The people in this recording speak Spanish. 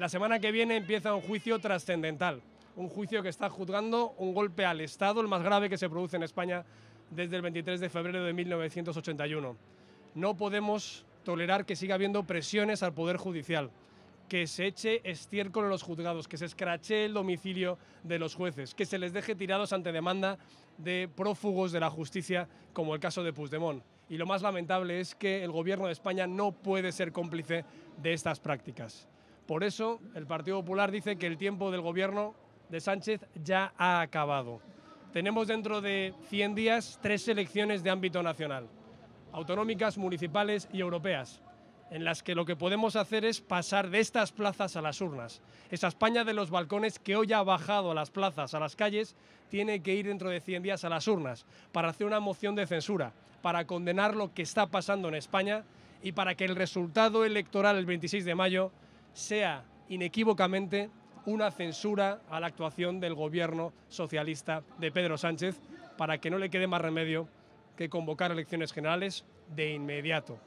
La semana que viene empieza un juicio trascendental, un juicio que está juzgando un golpe al Estado, el más grave que se produce en España desde el 23 de febrero de 1981. No podemos tolerar que siga habiendo presiones al Poder Judicial, que se eche estiércol en los juzgados, que se escrache el domicilio de los jueces, que se les deje tirados ante demanda de prófugos de la justicia, como el caso de Puigdemont. Y lo más lamentable es que el Gobierno de España no puede ser cómplice de estas prácticas. Por eso el Partido Popular dice que el tiempo del gobierno de Sánchez ya ha acabado. Tenemos dentro de 100 días tres elecciones de ámbito nacional, autonómicas, municipales y europeas, en las que lo que podemos hacer es pasar de estas plazas a las urnas. Esa España de los balcones que hoy ha bajado a las plazas, a las calles, tiene que ir dentro de 100 días a las urnas para hacer una moción de censura, para condenar lo que está pasando en España y para que el resultado electoral el 26 de mayo sea inequívocamente una censura a la actuación del gobierno socialista de Pedro Sánchez para que no le quede más remedio que convocar elecciones generales de inmediato.